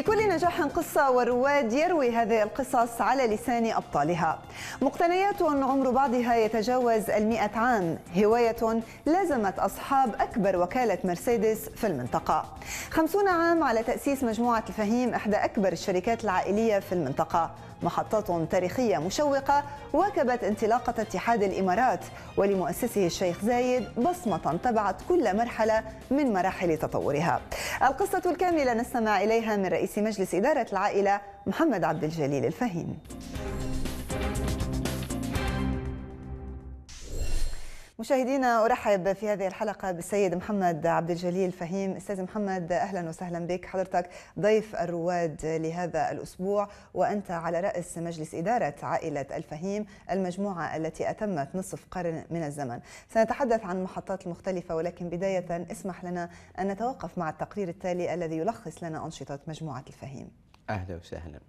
لكل نجاح قصة والرواد يروي هذه القصص على لسان أبطالها مقتنيات عمر بعضها يتجاوز المئة عام هواية لازمت أصحاب أكبر وكالة مرسيدس في المنطقة خمسون عام على تأسيس مجموعة الفهيم إحدى أكبر الشركات العائلية في المنطقة محطات تاريخية مشوقة واكبت انطلاقة اتحاد الإمارات ولمؤسسه الشيخ زايد بصمة تبعت كل مرحلة من مراحل تطورها القصة الكاملة نستمع إليها من رئيس مجلس إدارة العائلة محمد عبد الجليل الفهيم مشاهدينا ارحب في هذه الحلقه بالسيد محمد عبد الجليل فهيم استاذ محمد اهلا وسهلا بك حضرتك ضيف الرواد لهذا الاسبوع وانت على راس مجلس اداره عائله الفهيم المجموعه التي اتمت نصف قرن من الزمن سنتحدث عن المحطات المختلفه ولكن بدايه اسمح لنا ان نتوقف مع التقرير التالي الذي يلخص لنا انشطه مجموعه الفهيم اهلا وسهلا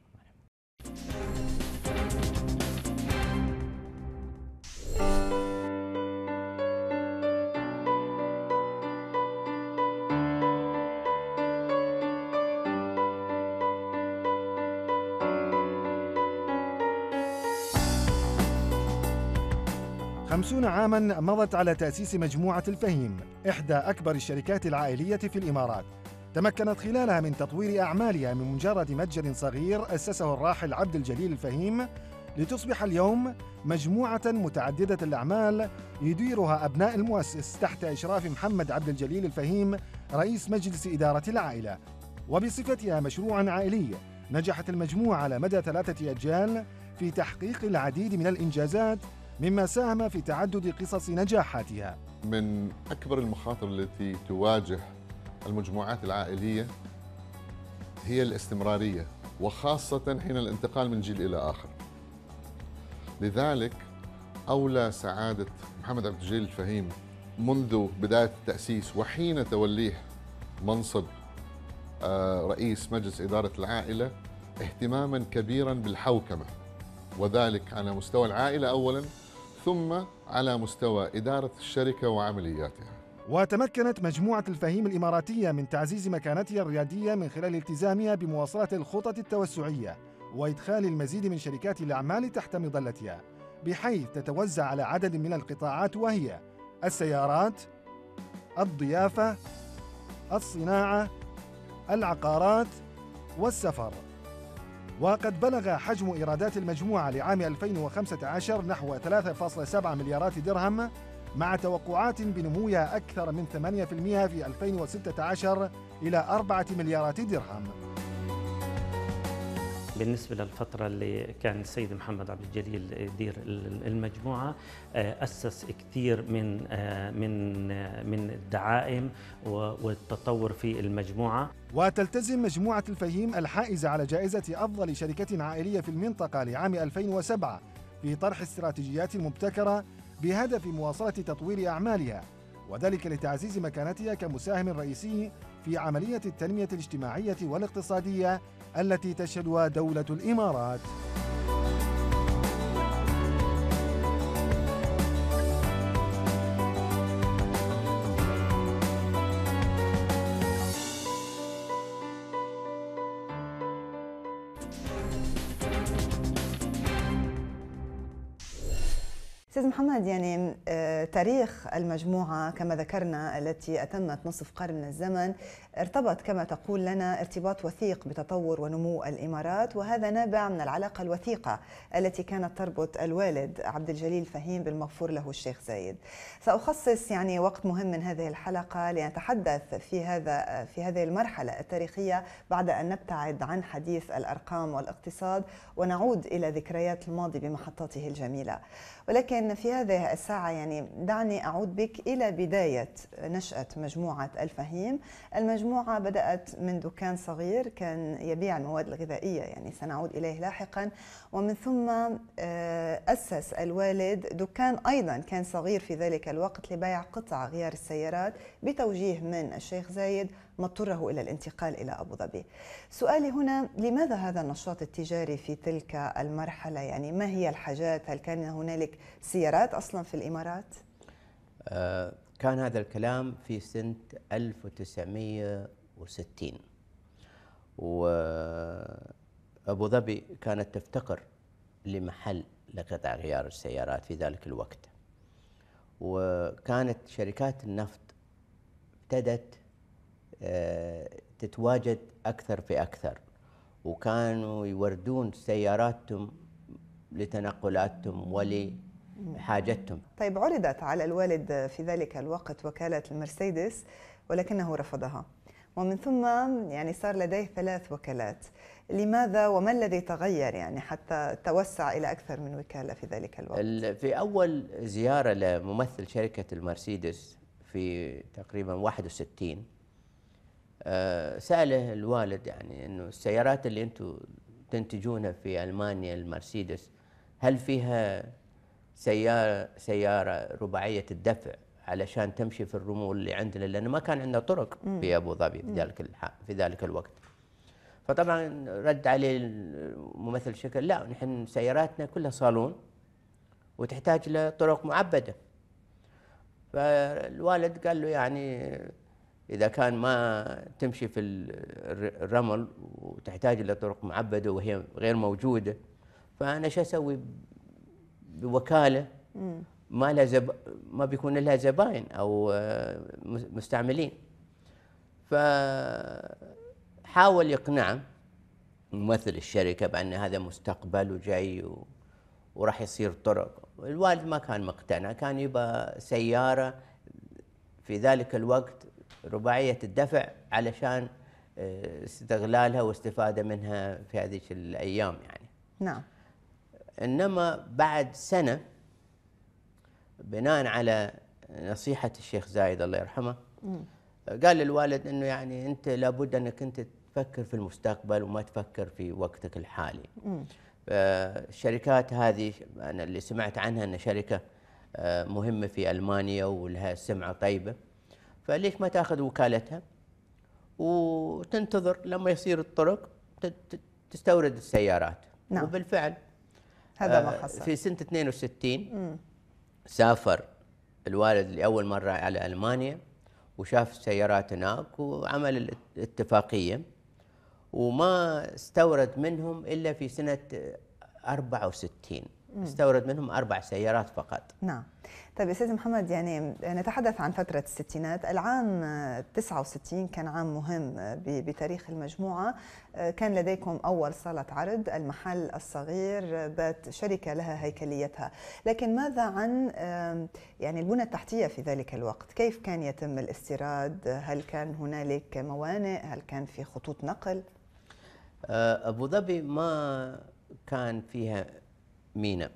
عاما مضت على تأسيس مجموعة الفهيم إحدى أكبر الشركات العائلية في الإمارات تمكنت خلالها من تطوير أعمالها من مجرد متجر صغير أسسه الراحل عبد الجليل الفهيم لتصبح اليوم مجموعة متعددة الأعمال يديرها أبناء المؤسس تحت إشراف محمد عبد الجليل الفهيم رئيس مجلس إدارة العائلة وبصفتها مشروعا عائلي نجحت المجموعة على مدى ثلاثة أجيال في تحقيق العديد من الإنجازات مما ساهم في تعدد قصص نجاحاتها من أكبر المخاطر التي تواجه المجموعات العائلية هي الاستمرارية وخاصة حين الانتقال من جيل إلى آخر لذلك أولى سعادة محمد عبد الجليل الفهيم منذ بداية التأسيس وحين توليه منصب آه، رئيس مجلس إدارة العائلة اهتماما كبيرا بالحوكمة وذلك على مستوى العائلة أولا ثم على مستوى إدارة الشركة وعملياتها وتمكنت مجموعة الفهيم الإماراتية من تعزيز مكانتها الريادية من خلال التزامها بمواصلة الخطط التوسعية وإدخال المزيد من شركات الأعمال تحت مظلتها بحيث تتوزع على عدد من القطاعات وهي السيارات الضيافة الصناعة العقارات والسفر وقد بلغ حجم إيرادات المجموعة لعام 2015 نحو 3.7 مليارات درهم مع توقعات بنموها أكثر من 8% في 2016 إلى 4 مليارات درهم بالنسبة للفترة اللي كان السيد محمد عبد الجليل يدير المجموعة آه، أسس كثير من آه، من آه، من الدعائم والتطور في المجموعة وتلتزم مجموعة الفهيم الحائزة على جائزة أفضل شركة عائلية في المنطقة لعام 2007 في طرح استراتيجيات مبتكرة بهدف مواصلة تطوير أعمالها وذلك لتعزيز مكانتها كمساهم رئيسي في عملية التنمية الاجتماعية والاقتصادية التي تشهدها دولة الإمارات محمد يعني آه، تاريخ المجموعة كما ذكرنا التي أتمت نصف قرن من الزمن ارتبط كما تقول لنا ارتباط وثيق بتطور ونمو الإمارات وهذا نابع من العلاقة الوثيقة التي كانت تربط الوالد عبد الجليل فهيم بالمغفور له الشيخ زايد سأخصص يعني وقت مهم من هذه الحلقة لنتحدث في هذا في هذه المرحلة التاريخية بعد أن نبتعد عن حديث الأرقام والاقتصاد ونعود إلى ذكريات الماضي بمحطاته الجميلة ولكن في هذا هذه الساعة يعني دعني أعود بك إلى بداية نشأة مجموعة الفهيم المجموعة بدأت من دكان صغير كان يبيع المواد الغذائية يعني سنعود إليه لاحقا ومن ثم آه، أسس الوالد دكان أيضا كان صغير في ذلك الوقت لبيع قطع غيار السيارات بتوجيه من الشيخ زايد مضطره إلى الانتقال إلى أبو ظبي سؤالي هنا لماذا هذا النشاط التجاري في تلك المرحلة يعني ما هي الحاجات هل كان هنالك سيارات أصلا في الإمارات؟ آه، كان هذا الكلام في سنة 1960 وأبو ظبي كانت تفتقر لمحل لقطع غيار السيارات في ذلك الوقت وكانت شركات النفط ابتدت تتواجد أكثر في أكثر وكانوا يوردون سياراتهم لتنقلاتهم ولحاجتهم طيب عرضت على الوالد في ذلك الوقت وكالة المرسيدس ولكنه رفضها ومن ثم يعني صار لديه ثلاث وكالات لماذا وما الذي تغير يعني حتى توسع إلى أكثر من وكالة في ذلك الوقت في أول زيارة لممثل شركة المرسيدس في تقريبا 61 آه، ساله الوالد يعني انه السيارات اللي انتم تنتجونها في المانيا المرسيدس هل فيها سياره سياره رباعيه الدفع علشان تمشي في الرمول اللي عندنا لانه ما كان عندنا طرق في ابو ظبي في ذلك في ذلك الوقت فطبعا رد عليه الممثل الشركه لا نحن سياراتنا كلها صالون وتحتاج لطرق معبده فالوالد قال له يعني اذا كان ما تمشي في الرمل وتحتاج الى طرق معبده وهي غير موجوده فانا شو اسوي بوكاله ما لها زب... ما بيكون لها زباين او آه، مستعملين فحاول يقنعه ممثل الشركه بان هذا مستقبل وجاي و... وراح يصير طرق الوالد ما كان مقتنع كان يبى سياره في ذلك الوقت رباعيه الدفع علشان آه، استغلالها واستفاده منها في هذه الايام يعني. نعم. انما بعد سنه بناء على نصيحه الشيخ زايد الله يرحمه قال للوالد انه يعني انت لابد انك انت تفكر في المستقبل وما تفكر في وقتك الحالي. آه، الشركات هذه انا اللي سمعت عنها ان شركه آه، مهمه في المانيا ولها سمعه طيبه. فليش ما تاخذ وكالتها وتنتظر لما يصير الطرق تستورد السيارات نعم. وبالفعل هذا ما آه، حصل في سنه 62 مم. سافر الوالد لاول مره على المانيا وشاف السيارات هناك وعمل الاتفاقيه وما استورد منهم الا في سنه 64 استورد منهم اربع سيارات فقط نعم طيب استاذ محمد يعني نتحدث عن فتره الستينات العام 69 كان عام مهم بتاريخ المجموعه آه، كان لديكم اول صاله عرض المحل الصغير بات شركه لها هيكليتها لكن ماذا عن يعني البنى التحتيه في ذلك الوقت كيف كان يتم الاستيراد هل كان هنالك موانئ هل كان في خطوط نقل آه، ابو ظبي ما كان فيها ميناء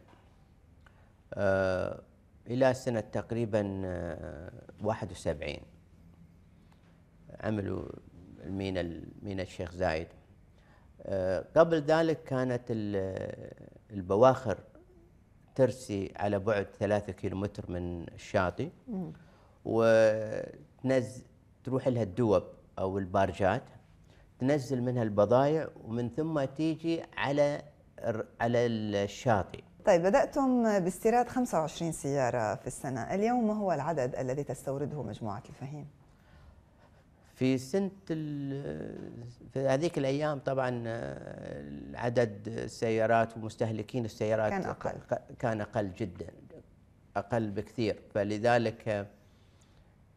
أه إلى سنة تقريبا 71 آه، عملوا المينا المينا الشيخ زايد آه، قبل ذلك كانت البواخر ترسي على بعد ثلاثة كيلومتر من الشاطئ وتنزل تروح لها الدوب أو البارجات تنزل منها البضائع ومن ثم تيجي على على الشاطئ طيب بدأتم باستيراد 25 سيارة في السنة اليوم ما هو العدد الذي تستورده مجموعة الفهيم؟ في سنة في هذيك الأيام طبعا آه، عدد السيارات ومستهلكين السيارات كان أقل كان أقل جدا أقل بكثير فلذلك آه،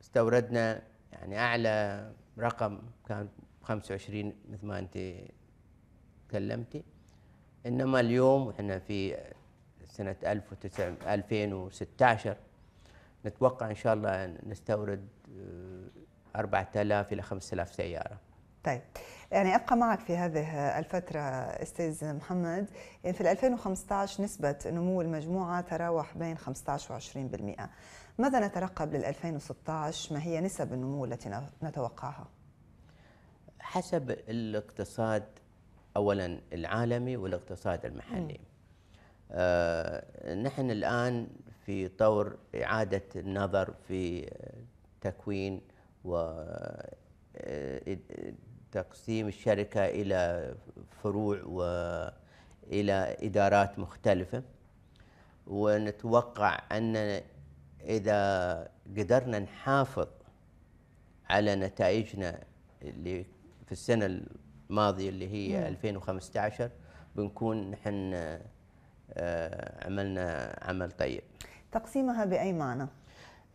استوردنا يعني أعلى رقم كان 25 مثل ما أنت تكلمتي إنما اليوم احنا في سنة 2016 نتوقع إن شاء الله نستورد 4000 آه، إلى 5000 سيارة طيب يعني ابقى معك في هذه الفتره استاذ محمد يعني في 2015 نسبه نمو المجموعه تراوح بين 15 و20% ماذا نترقب لل 2016 ما هي نسب النمو التي نتوقعها حسب الاقتصاد اولا العالمي والاقتصاد المحلي م. آه، نحن الآن في طور إعادة النظر في تكوين و آه، تقسيم الشركة إلى فروع وإلى إدارات مختلفة ونتوقع أن إذا قدرنا نحافظ على نتائجنا اللي في السنة الماضية اللي هي 2015 بنكون نحن آه، عملنا عمل طيب تقسيمها باي معنى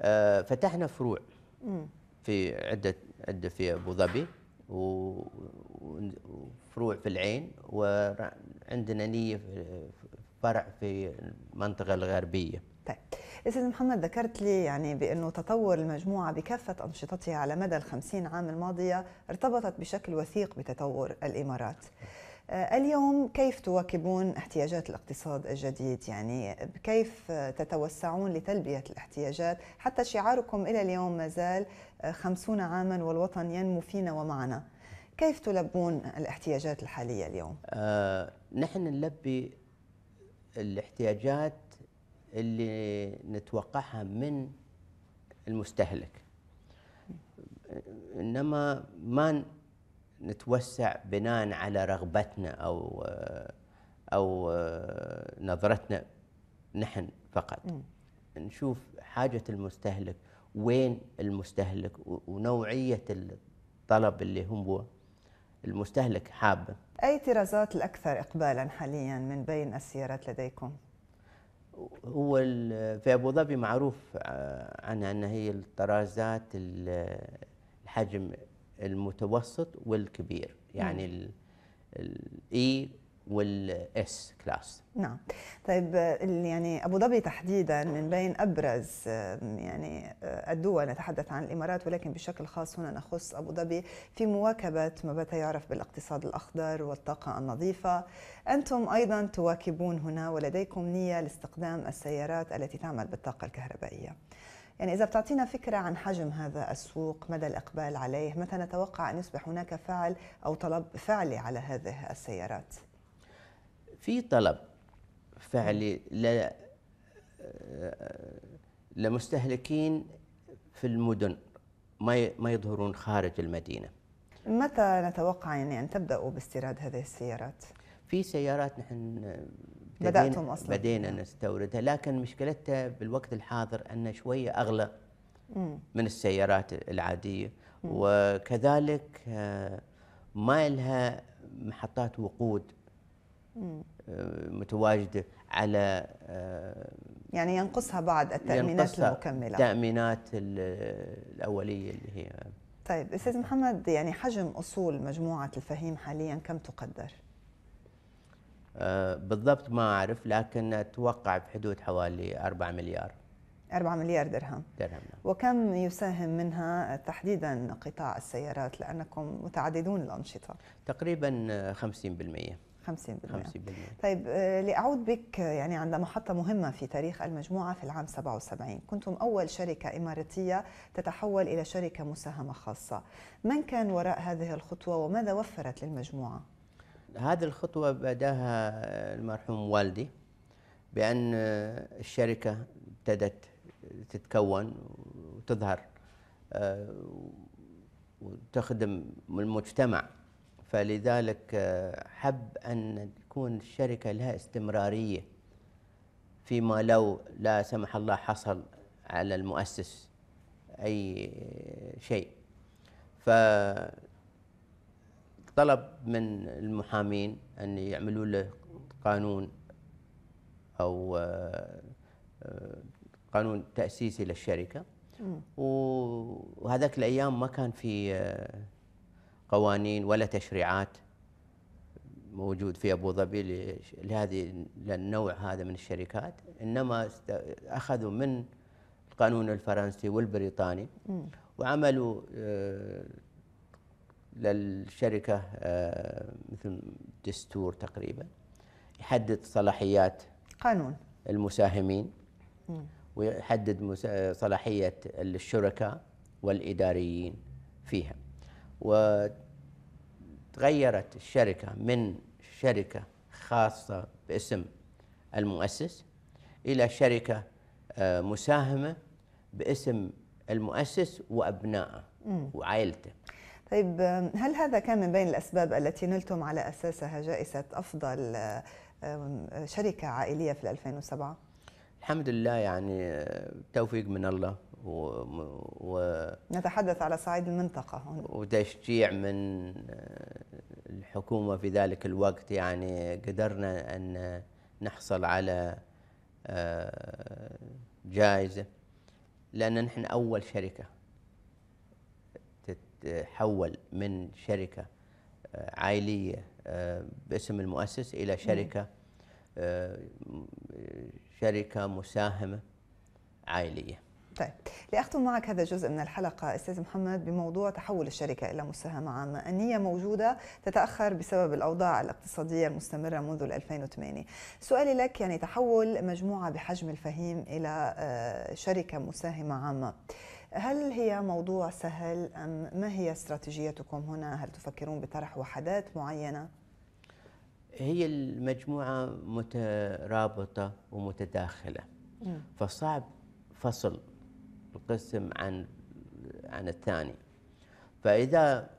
آه، فتحنا فروع في عده عده في ابو ظبي وفروع في العين وعندنا نيه فرع في المنطقه الغربيه طيب استاذ محمد ذكرت لي يعني بانه تطور المجموعه بكافه انشطتها على مدى الخمسين عام الماضيه ارتبطت بشكل وثيق بتطور الامارات آه، اليوم كيف تواكبون احتياجات الاقتصاد الجديد يعني كيف تتوسعون لتلبية الاحتياجات حتى شعاركم إلى اليوم ما زال آه، خمسون عاما والوطن ينمو فينا ومعنا كيف تلبون الاحتياجات الحالية اليوم؟ آه، نحن نلبي الاحتياجات اللي نتوقعها من المستهلك انما ما نتوسع بناء على رغبتنا او آه، او آه، نظرتنا نحن فقط نشوف حاجه المستهلك وين المستهلك ونوعيه الطلب اللي هو المستهلك حابه اي طرازات الاكثر اقبالا حاليا من بين السيارات لديكم هو في ابو ظبي معروف آه، عنها ان هي الطرازات الحجم المتوسط والكبير يعني الاي والاس كلاس نعم طيب يعني ابو ظبي تحديدا من بين ابرز يعني الدول نتحدث عن الامارات ولكن بشكل خاص هنا نخص ابو ظبي في مواكبه ما بات يعرف بالاقتصاد الاخضر والطاقه النظيفه انتم ايضا تواكبون هنا ولديكم نيه لاستخدام السيارات التي تعمل بالطاقه الكهربائيه يعني إذا بتعطينا فكرة عن حجم هذا السوق مدى الإقبال عليه متى نتوقع أن يصبح هناك فعل أو طلب فعلي على هذه السيارات في طلب فعلي ل... آه، آه، لمستهلكين في المدن ما ما يظهرون خارج المدينه. متى نتوقع يعني ان تبداوا باستيراد هذه السيارات؟ في سيارات نحن بداتم اصلا بدينا نستوردها لكن مشكلتها بالوقت الحاضر ان شويه اغلى من السيارات العاديه وكذلك آه، ما لها محطات وقود آه، متواجده على آه، يعني ينقصها بعض التامينات المكمله التامينات الاوليه اللي هي طيب استاذ محمد يعني حجم اصول مجموعه الفهيم حاليا كم تقدر؟ آه، بالضبط ما أعرف لكن أتوقع بحدود حوالي 4 مليار 4 مليار درهم درهم نعم. وكم يساهم منها تحديدا قطاع السيارات لأنكم متعددون الأنشطة تقريبا 50% 50%, 50%. طيب آه، لأعود بك يعني عند محطة مهمة في تاريخ المجموعة في العام 77 كنتم أول شركة إماراتية تتحول إلى شركة مساهمة خاصة من كان وراء هذه الخطوة وماذا وفرت للمجموعة؟ هذه الخطوة بداها المرحوم والدي بأن الشركة ابتدت تتكون وتظهر آه، وتخدم المجتمع فلذلك آه، حب أن تكون الشركة لها استمرارية فيما لو لا سمح الله حصل على المؤسس أي شيء طلب من المحامين أن يعملوا له قانون أو آه، آه، قانون تأسيسي للشركة وهذاك الأيام ما كان في آه، قوانين ولا تشريعات موجود في ابو ظبي لهذه للنوع هذا من الشركات انما اخذوا من القانون الفرنسي والبريطاني وعملوا للشركة آه، مثل دستور تقريبا يحدد صلاحيات قانون المساهمين ويحدد آه، صلاحية الشركاء والإداريين فيها وتغيرت الشركة من شركة خاصة باسم المؤسس إلى شركة آه، مساهمة باسم المؤسس وأبنائه وعائلته طيب هل هذا كان من بين الأسباب التي نلتم على أساسها جائزة أفضل شركة عائلية في 2007؟ الحمد لله يعني توفيق من الله و, و نتحدث على صعيد المنطقة هنا وتشجيع من آه، الحكومة في ذلك الوقت يعني قدرنا أن نحصل على آه، جائزة لأن نحن أول شركة تحول من شركه آه، عائليه آه، باسم المؤسس الى شركه آه، شركه مساهمه عائليه. طيب لأختم معك هذا الجزء من الحلقة أستاذ محمد بموضوع تحول الشركة إلى مساهمة عامة النية موجودة تتأخر بسبب الأوضاع الاقتصادية المستمرة منذ 2008 سؤالي لك يعني تحول مجموعة بحجم الفهيم إلى شركة مساهمة عامة هل هي موضوع سهل أم ما هي استراتيجيتكم هنا هل تفكرون بطرح وحدات معينة هي المجموعة مترابطة ومتداخلة فصعب فصل القسم عن عن الثاني فإذا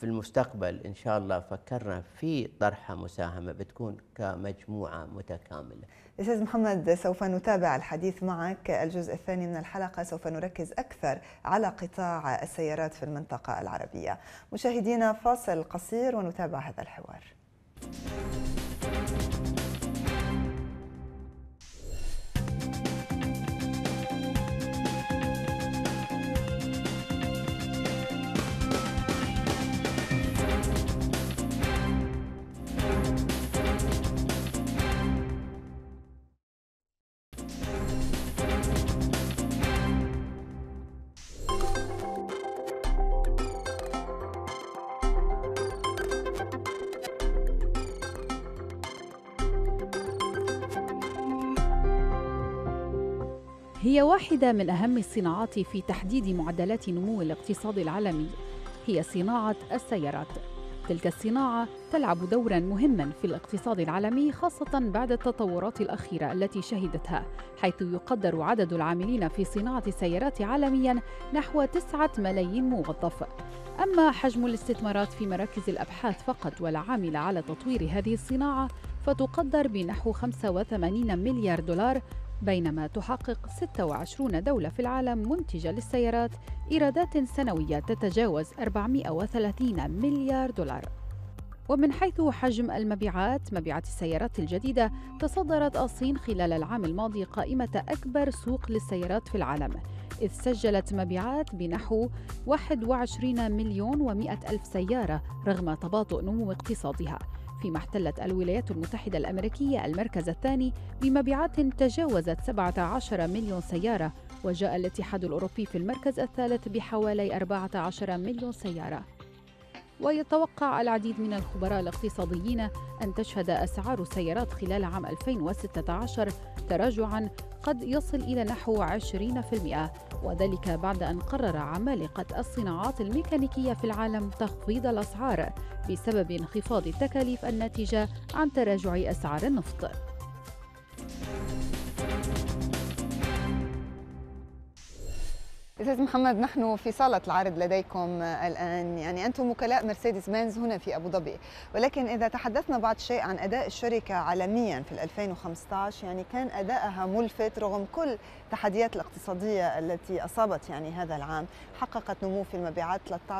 في المستقبل إن شاء الله فكرنا في طرح مساهمة بتكون كمجموعة متكاملة أستاذ محمد سوف نتابع الحديث معك الجزء الثاني من الحلقة سوف نركز أكثر على قطاع السيارات في المنطقة العربية مشاهدينا فاصل قصير ونتابع هذا الحوار واحدة من أهم الصناعات في تحديد معدلات نمو الاقتصاد العالمي هي صناعة السيارات. تلك الصناعة تلعب دورا مهما في الاقتصاد العالمي خاصة بعد التطورات الأخيرة التي شهدتها، حيث يقدر عدد العاملين في صناعة السيارات عالميا نحو 9 ملايين موظف. أما حجم الاستثمارات في مراكز الأبحاث فقط والعاملة على تطوير هذه الصناعة فتقدر بنحو 85 مليار دولار بينما تحقق 26 دولة في العالم منتجة للسيارات إيرادات سنوية تتجاوز 430 مليار دولار. ومن حيث حجم المبيعات، مبيعات السيارات الجديدة تصدرت الصين خلال العام الماضي قائمة أكبر سوق للسيارات في العالم، إذ سجلت مبيعات بنحو 21 مليون و100 ألف سيارة رغم تباطؤ نمو اقتصادها فيما احتلت الولايات المتحدة الأمريكية المركز الثاني بمبيعات تجاوزت 17 مليون سيارة وجاء الاتحاد الأوروبي في المركز الثالث بحوالي 14 مليون سيارة ويتوقع العديد من الخبراء الاقتصاديين أن تشهد أسعار السيارات خلال عام 2016 تراجعاً قد يصل إلى نحو 20% وذلك بعد أن قرر عمالقة الصناعات الميكانيكية في العالم تخفيض الأسعار بسبب انخفاض التكاليف الناتجة عن تراجع أسعار النفط أستاذ محمد نحن في صالة العرض لديكم الآن يعني أنتم وكلاء مرسيدس بنز هنا في أبو ظبي ولكن إذا تحدثنا بعض شيء عن أداء الشركة عالميا في 2015 يعني كان أدائها ملفت رغم كل التحديات الاقتصادية التي أصابت يعني هذا العام حققت نمو في المبيعات 13%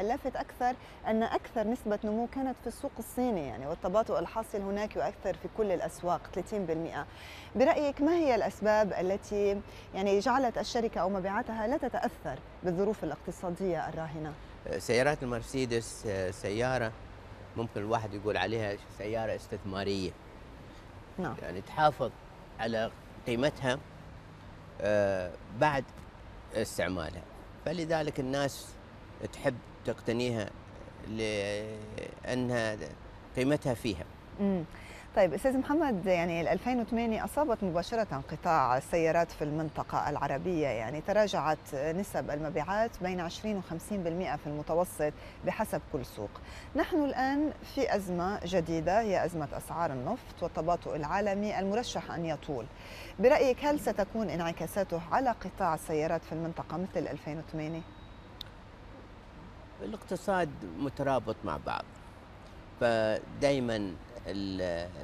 اللافت أكثر أن أكثر نسبة نمو كانت في السوق الصيني يعني والتباطؤ الحاصل هناك وأكثر في كل الأسواق 30% برأيك ما هي الأسباب التي يعني جعلت الشركة أو مبيعاتها لا تتأثر بالظروف الاقتصادية الراهنة سيارات المرسيدس آه، سيارة ممكن الواحد يقول عليها سيارة استثمارية نعم يعني تحافظ على قيمتها آه، بعد استعمالها فلذلك الناس تحب تقتنيها لأنها قيمتها فيها طيب استاذ محمد يعني 2008 اصابت مباشره قطاع السيارات في المنطقه العربيه يعني تراجعت نسب المبيعات بين 20 و50% في المتوسط بحسب كل سوق. نحن الان في ازمه جديده هي ازمه اسعار النفط والتباطؤ العالمي المرشح ان يطول. برايك هل ستكون انعكاساته على قطاع السيارات في المنطقه مثل 2008؟ الاقتصاد مترابط مع بعض فدائما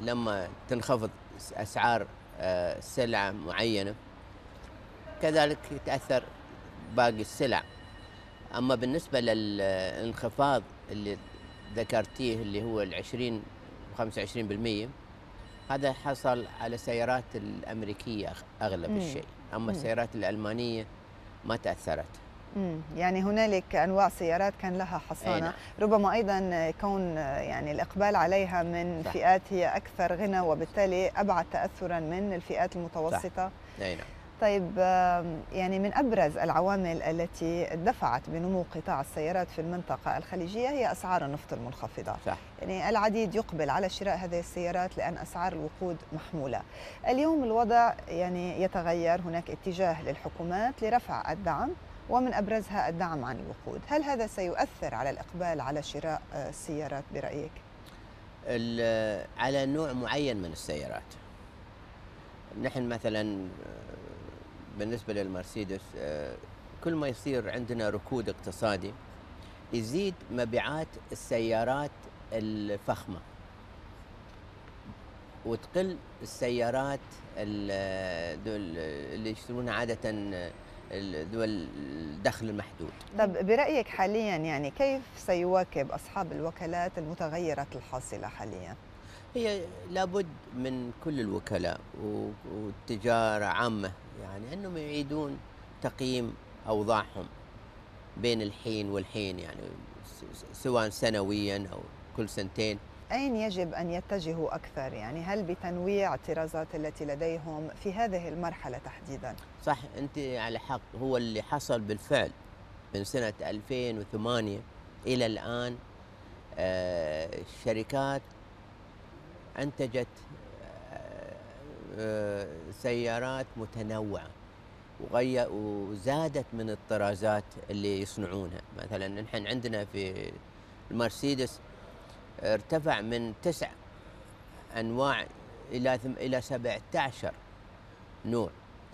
لما تنخفض اسعار آه، سلعه معينه كذلك يتاثر باقي السلع اما بالنسبه للانخفاض اللي ذكرتيه اللي هو العشرين 25% هذا حصل على السيارات الامريكيه اغلب الشيء اما السيارات الالمانيه ما تاثرت يعني هنالك انواع سيارات كان لها حصانه نعم. ربما ايضا كون يعني الاقبال عليها من صح. فئات هي اكثر غنى وبالتالي ابعد تاثرا من الفئات المتوسطه اي نعم. طيب يعني من ابرز العوامل التي دفعت بنمو قطاع السيارات في المنطقه الخليجيه هي اسعار النفط المنخفضه صح. يعني العديد يقبل على شراء هذه السيارات لان اسعار الوقود محموله اليوم الوضع يعني يتغير هناك اتجاه للحكومات لرفع الدعم ومن أبرزها الدعم عن الوقود هل هذا سيؤثر على الإقبال على شراء آه، السيارات برأيك؟ آه، على نوع معين من السيارات نحن مثلا آه، بالنسبة للمرسيدس كل ما يصير عندنا ركود اقتصادي يزيد مبيعات السيارات الفخمة وتقل السيارات اللي يشترونها عادة دول الدخل المحدود طب برأيك حاليا يعني كيف سيواكب أصحاب الوكالات المتغيرة الحاصلة حاليا؟ هي لابد من كل الوكلاء والتجارة عامة يعني أنهم يعيدون تقييم أوضاعهم بين الحين والحين يعني سواء سنويا أو كل سنتين أين يجب أن يتجهوا أكثر يعني هل بتنويع الطرازات التي لديهم في هذه المرحلة تحديدا صح أنت على حق هو اللي حصل بالفعل من سنة 2008 إلى الآن الشركات آه، أنتجت آه، آه، سيارات متنوعة وغير وزادت من الطرازات اللي يصنعونها مثلا نحن عندنا في المرسيدس ارتفع من تسع انواع الى الى 17 نوع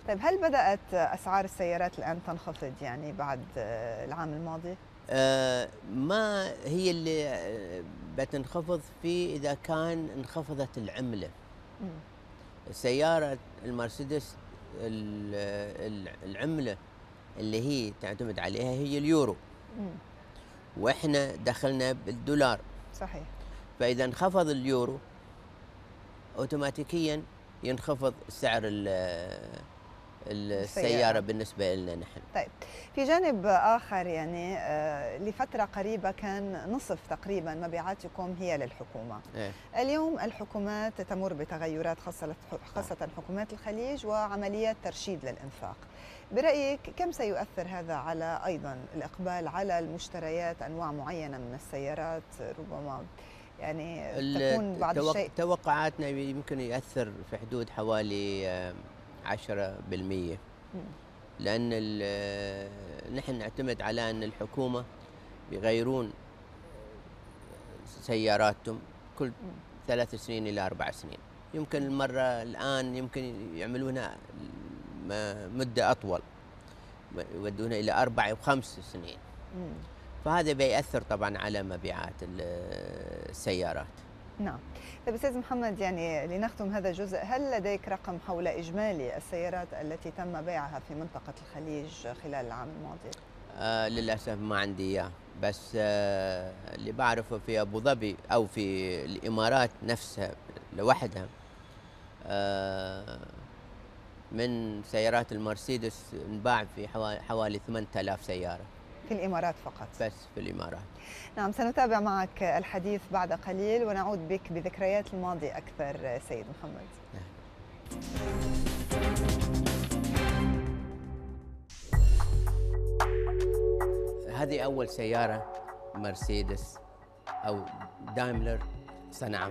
طيب هل بدات اسعار السيارات الان تنخفض يعني بعد آه، العام الماضي؟ أه ما هي اللي آه، بتنخفض في اذا كان انخفضت العمله. سياره المرسيدس العمله اللي هي تعتمد عليها هي اليورو. واحنا دخلنا بالدولار. صحيح فاذا انخفض اليورو اوتوماتيكيا ينخفض سعر السيارة بالنسبة لنا نحن طيب في جانب آخر يعني آه، لفترة قريبة كان نصف تقريبا مبيعاتكم هي للحكومة إيه؟ اليوم الحكومات تمر بتغيرات خاصة, خاصة حكومات الخليج وعمليات ترشيد للإنفاق برأيك كم سيؤثر هذا على أيضا الإقبال على المشتريات أنواع معينة من السيارات ربما يعني تكون بعض التوق... الشيء توقعاتنا يمكن يأثر في حدود حوالي 10% لأن آه، نحن نعتمد على أن الحكومة يغيرون سياراتهم كل ثلاث سنين إلى أربع سنين يمكن المرة الآن يمكن يعملونها مدة أطول يودونه إلى أربع وخمس سنين مم. فهذا بيأثر طبعا على مبيعات السيارات نعم طيب أستاذ محمد يعني لنختم هذا الجزء هل لديك رقم حول إجمالي السيارات التي تم بيعها في منطقة الخليج خلال العام الماضي؟ آه للأسف ما عندي إياه بس آه اللي بعرفه في أبو ظبي أو في الإمارات نفسها لوحدها آه من سيارات المرسيدس انباع في حوالي 8000 سيارة في الإمارات فقط بس في الإمارات نعم سنتابع معك الحديث بعد قليل ونعود بك بذكريات الماضي أكثر سيد محمد هذه أول سيارة مرسيدس أو دايملر صنعها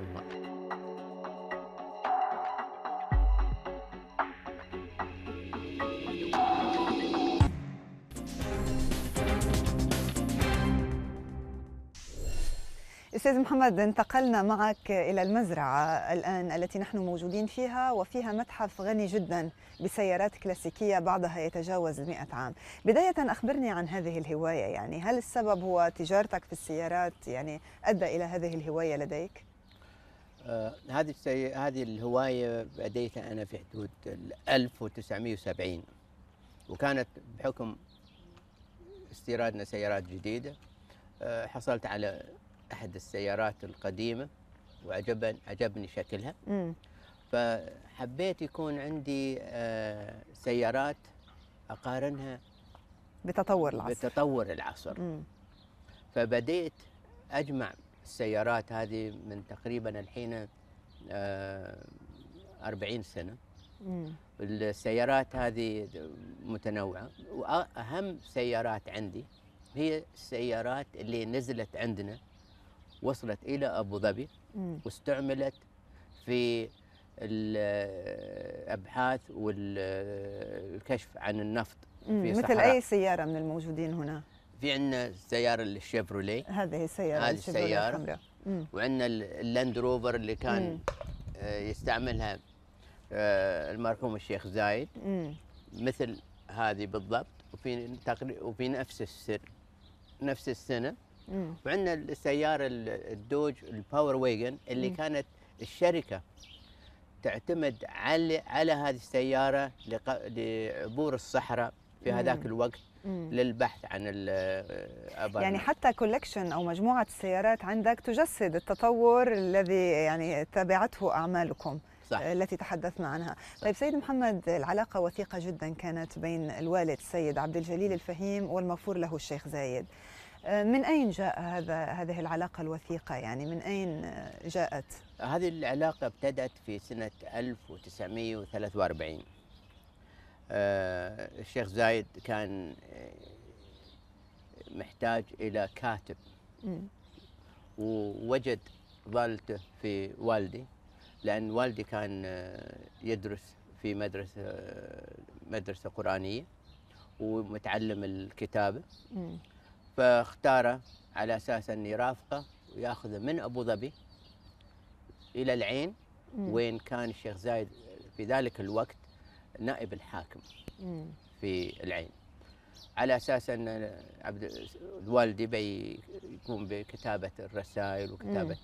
استاذ محمد انتقلنا معك الى المزرعه الان التي نحن موجودين فيها وفيها متحف غني جدا بسيارات كلاسيكيه بعضها يتجاوز ال عام بدايه اخبرني عن هذه الهوايه يعني هل السبب هو تجارتك في السيارات يعني ادى الى هذه الهوايه لديك هذه آه هذه الهوايه بديتها انا في حدود 1970 وكانت بحكم استيرادنا سيارات جديده آه، حصلت على احد السيارات القديمه وعجبني عجبني شكلها مم. فحبيت يكون عندي آه، سيارات اقارنها بتطور العصر بتطور العصر مم. فبديت اجمع السيارات هذه من تقريبا الحين 40 آه، سنه مم. السيارات هذه متنوعه واهم سيارات عندي هي السيارات اللي نزلت عندنا وصلت إلى أبو ظبي واستعملت في الأبحاث والكشف عن النفط في مثل أي سيارة من الموجودين هنا؟ في عندنا سيارة الشيفروليه هذه السيارة هذه السيارة وعندنا اللاند روفر اللي كان مم. آه، يستعملها آه، المرحوم الشيخ زايد مم. مثل هذه بالضبط وفي وفي نفس السر نفس السنه وعندنا السياره الدوج الباور ويجن اللي مم. كانت الشركه تعتمد على على هذه السياره لعبور الصحراء في هذاك الوقت مم. للبحث عن الابار يعني حتى كولكشن او مجموعه السيارات عندك تجسد التطور الذي يعني تبعته اعمالكم صح. آه، التي تحدثنا عنها صح. طيب سيد محمد العلاقة وثيقة جدا كانت بين الوالد السيد عبد الجليل الفهيم والمغفور له الشيخ زايد آه، من أين جاء هذا هذه العلاقة الوثيقة يعني من أين آه، جاءت؟ هذه العلاقة ابتدأت في سنة 1943 آه، الشيخ زايد كان محتاج إلى كاتب ووجد ضالته في والدي لأن والدي كان يدرس في مدرسة مدرسة قرآنية ومتعلم الكتابة فاختاره على اساس ان يرافقه وياخذه من ابو ظبي الى العين مم. وين كان الشيخ زايد في ذلك الوقت نائب الحاكم مم. في العين على اساس ان عبد والدي بي يقوم بكتابه الرسائل وكتابه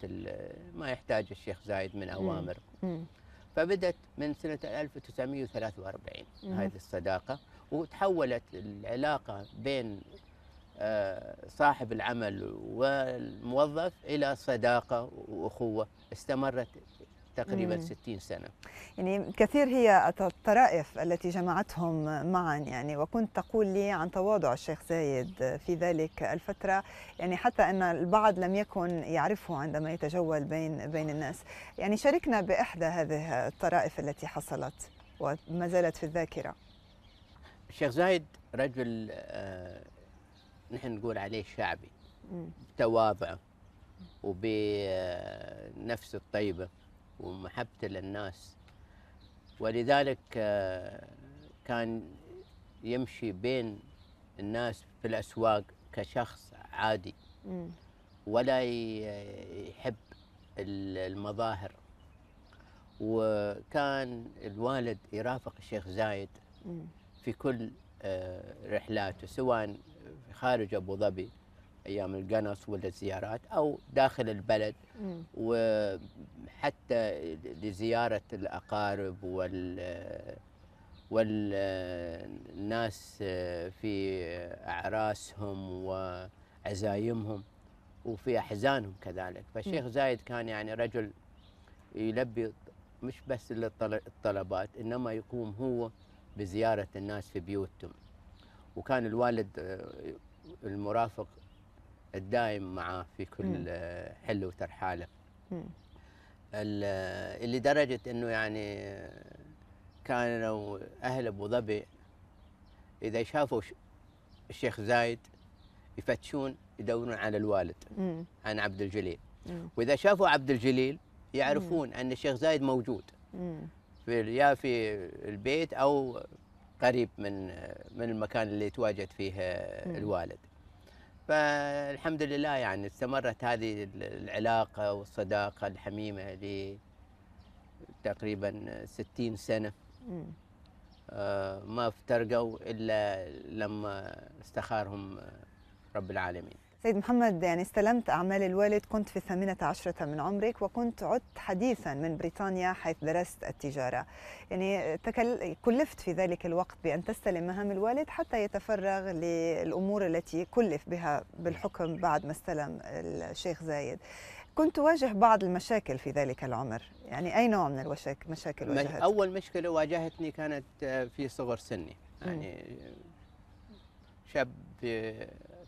ما يحتاج الشيخ زايد من اوامر مم. فبدت من سنه 1943 هذه الصداقه وتحولت العلاقه بين صاحب العمل والموظف إلى صداقة وأخوة استمرت تقريبا مم. 60 سنة يعني كثير هي الطرائف التي جمعتهم معا يعني وكنت تقول لي عن تواضع الشيخ زايد في ذلك الفترة يعني حتى أن البعض لم يكن يعرفه عندما يتجول بين بين الناس يعني شاركنا بإحدى هذه الطرائف التي حصلت وما زالت في الذاكرة الشيخ زايد رجل آه نحن نقول عليه شعبي بتواضعه وبنفس الطيبة ومحبته للناس ولذلك آه، كان يمشي بين الناس في الأسواق كشخص عادي ولا يحب المظاهر وكان الوالد يرافق الشيخ زايد في كل آه، رحلاته سواء خارج ابو ظبي ايام القنص والزيارات او داخل البلد وحتى لزياره الاقارب وال والناس في اعراسهم وعزايمهم وفي احزانهم كذلك فالشيخ زايد كان يعني رجل يلبي مش بس الطلبات انما يقوم هو بزياره الناس في بيوتهم وكان الوالد آه، المرافق الدائم معه في كل آه، حله وترحاله اللي آه، درجة انه يعني كانوا اهل ابو ظبي اذا شافوا الشيخ زايد يفتشون يدورون على الوالد مم. عن عبد الجليل مم. واذا شافوا عبد الجليل يعرفون مم. ان الشيخ زايد موجود مم. في يا في البيت او قريب من من المكان اللي تواجد فيه الوالد فالحمد لله يعني استمرت هذه العلاقة والصداقة الحميمة تقريبا ستين سنة آه، ما افترقوا إلا لما استخارهم رب العالمين سيد محمد يعني استلمت أعمال الوالد كنت في الثامنة عشرة من عمرك وكنت عدت حديثا من بريطانيا حيث درست التجارة يعني تكل... كلفت في ذلك الوقت بأن تستلم مهام الوالد حتى يتفرغ للأمور التي كلف بها بالحكم بعد ما استلم الشيخ زايد كنت تواجه بعض المشاكل في ذلك العمر يعني أي نوع من المشاكل واجهتك؟ أول مشكلة واجهتني كانت آه، في صغر سني يعني شاب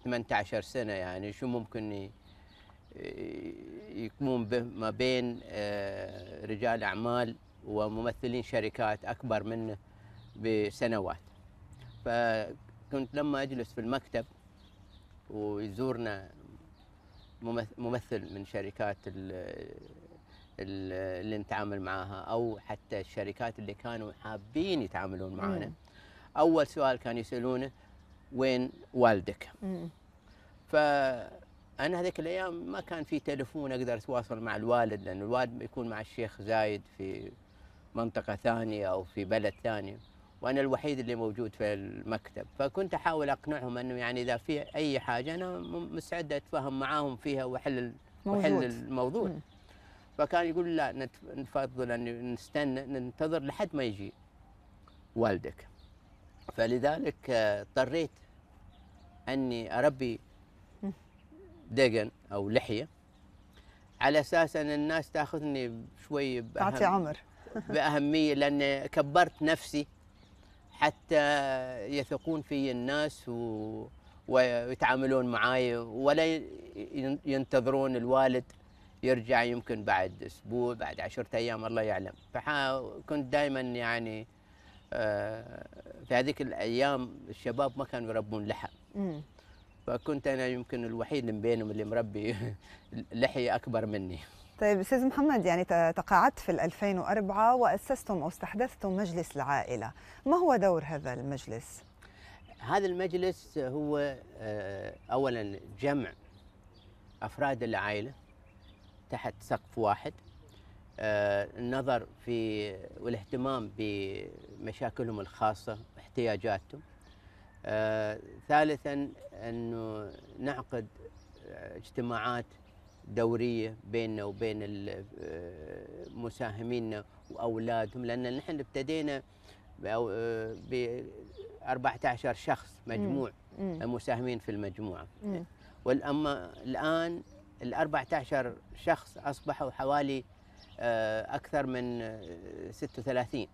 18 سنه يعني شو ممكن يكون به ما بين آه، رجال اعمال وممثلين شركات اكبر منه بسنوات فكنت لما اجلس في المكتب ويزورنا ممثل من شركات اللي نتعامل معاها او حتى الشركات اللي كانوا حابين يتعاملون معنا اول سؤال كانوا يسالونه وين والدك؟ مم. فأنا هذيك الأيام ما كان في تلفون أقدر أتواصل مع الوالد لأن الوالد يكون مع الشيخ زايد في منطقة ثانية أو في بلد ثاني وأنا الوحيد اللي موجود في المكتب فكنت أحاول أقنعهم أنه يعني إذا في أي حاجة أنا مستعد أتفاهم معاهم فيها وأحل وأحل الموضوع م. فكان يقول لا نفضل أن نستنى ننتظر لحد ما يجي والدك فلذلك آه، اضطريت أني أربي دقن او لحيه على اساس ان الناس تاخذني شوي بأهم تعطي عمر باهميه لان كبرت نفسي حتى يثقون في الناس و... ويتعاملون معاي ولا ينتظرون الوالد يرجع يمكن بعد اسبوع بعد عشرة ايام الله يعلم فكنت دائما يعني آه، في هذيك الايام الشباب ما كانوا يربون لحى فكنت انا يمكن الوحيد من بينهم اللي مربي لحيه اكبر مني طيب استاذ محمد يعني تقاعدت في 2004 واسستم او استحدثتم مجلس العائله ما هو دور هذا المجلس هذا المجلس هو آه، اولا جمع افراد العائله تحت سقف واحد آه، النظر في والاهتمام بمشاكلهم الخاصه احتياجاتهم ثالثا أنه نعقد اجتماعات دورية بيننا وبين مساهمينا وأولادهم لأن نحن ابتدينا ب 14 شخص مجموع المساهمين مساهمين في المجموعة والأما الآن ال 14 شخص أصبحوا حوالي آه، أكثر من 36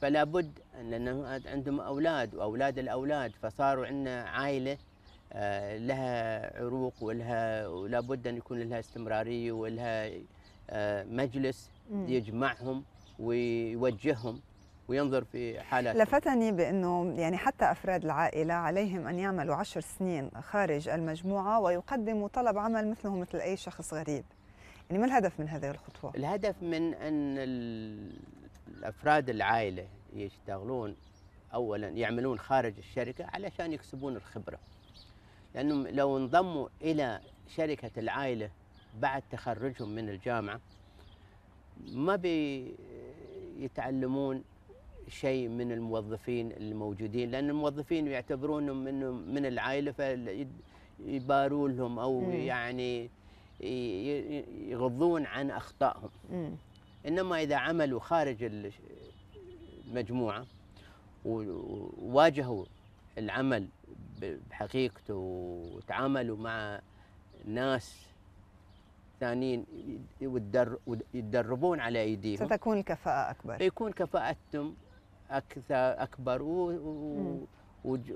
فلا بد لان عندهم أولاد وأولاد الأولاد فصاروا عندنا عائلة آه، لها عروق ولها ولا بد أن يكون لها استمرارية ولها آه، مجلس يجمعهم ويوجههم وينظر في حالات لفتني بانه يعني حتى افراد العائله عليهم ان يعملوا عشر سنين خارج المجموعه ويقدموا طلب عمل مثله مثل اي شخص غريب يعني ما الهدف من هذه الخطوه؟ الهدف من ان الافراد العائله يشتغلون اولا يعملون خارج الشركه علشان يكسبون الخبره لانهم لو انضموا الى شركه العائله بعد تخرجهم من الجامعه ما بيتعلمون شيء من الموظفين الموجودين لان الموظفين يعتبرونهم من من العائله فيبارون لهم او يعني يغضون عن اخطائهم م. إنما إذا عملوا خارج المجموعة وواجهوا العمل بحقيقته وتعاملوا مع ناس ثانيين يتدربون على ايديهم ستكون الكفاءة أكبر بيكون كفاءتهم أكثر أكبر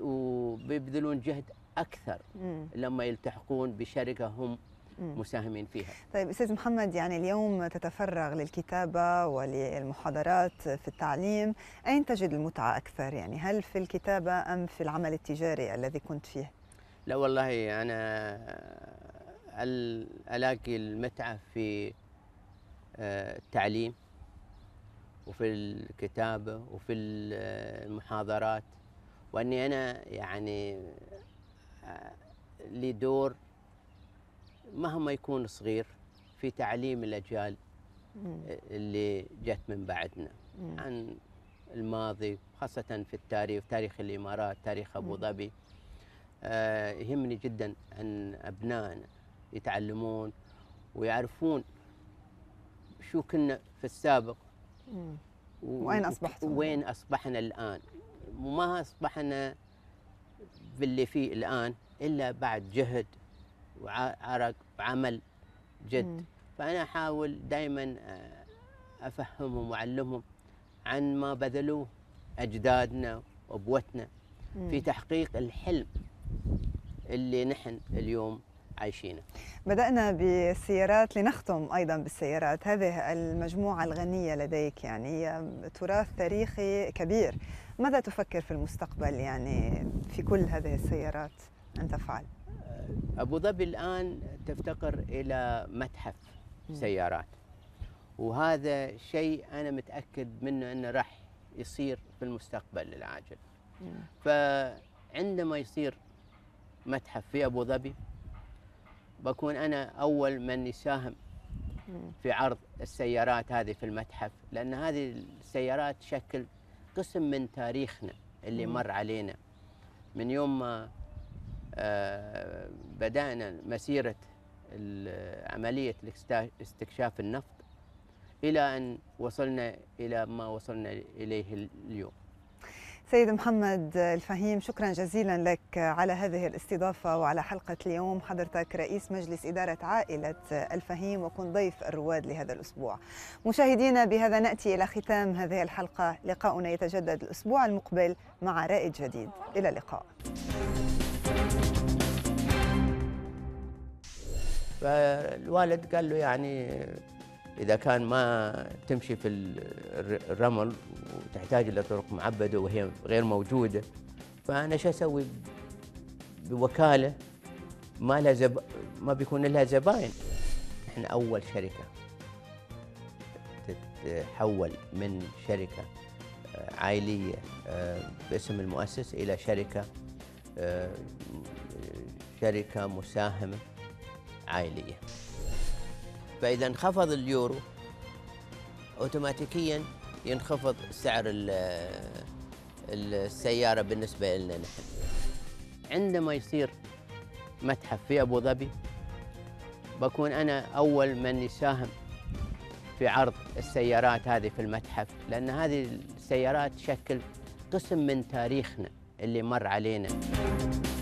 وبيبذلون جهد أكثر مم. لما يلتحقون بشركة هم مساهمين فيها طيب استاذ محمد يعني اليوم تتفرغ للكتابه وللمحاضرات في التعليم اين تجد المتعه اكثر يعني هل في الكتابه ام في العمل التجاري الذي كنت فيه لا والله انا الاقي المتعه في آه، التعليم وفي الكتابه وفي المحاضرات واني انا يعني آه، لي دور مهما يكون صغير في تعليم الأجيال اللي جت من بعدنا عن الماضي خاصة في التاريخ تاريخ الإمارات تاريخ أبو ظبي آه، يهمني جدا أن أبنائنا يتعلمون ويعرفون شو كنا في السابق وين أصبحتم وين أصبحنا الآن وما أصبحنا باللي فيه الآن إلا بعد جهد وعرق وعمل جد فأنا أحاول دائما آه، أفهمهم وأعلمهم عن ما بذلوه أجدادنا وأبوتنا في تحقيق الحلم اللي نحن اليوم عايشينه بدأنا بالسيارات لنختم أيضا بالسيارات هذه المجموعة الغنية لديك يعني تراث تاريخي كبير ماذا تفكر في المستقبل يعني في كل هذه السيارات أن تفعل؟ ابو ظبي الان تفتقر الى متحف سيارات وهذا شيء انا متاكد منه انه راح يصير في المستقبل العاجل فعندما يصير متحف في ابو ظبي بكون انا اول من يساهم في عرض السيارات هذه في المتحف لان هذه السيارات تشكل قسم من تاريخنا اللي مر علينا من يوم ما آه، بدأنا مسيرة عملية استكشاف النفط إلى أن وصلنا إلى ما وصلنا إليه اليوم سيد محمد الفهيم شكرا جزيلا لك على هذه الاستضافة وعلى حلقة اليوم حضرتك رئيس مجلس إدارة عائلة الفهيم وكن ضيف الرواد لهذا الأسبوع مشاهدينا بهذا نأتي إلى ختام هذه الحلقة لقاؤنا يتجدد الأسبوع المقبل مع رائد جديد إلى اللقاء فالوالد قال له يعني إذا كان ما تمشي في الرمل وتحتاج إلى طرق معبدة وهي غير موجودة فأنا شو أسوي بوكالة ما لها زب... ما بيكون لها زباين احنا أول شركة تتحول من شركة عائلية باسم المؤسس إلى شركة شركة مساهمة عائلية فإذا انخفض اليورو أوتوماتيكيا ينخفض سعر السيارة بالنسبة لنا نحن عندما يصير متحف في أبو ظبي بكون أنا أول من يساهم في عرض السيارات هذه في المتحف لأن هذه السيارات تشكل قسم من تاريخنا اللي مر علينا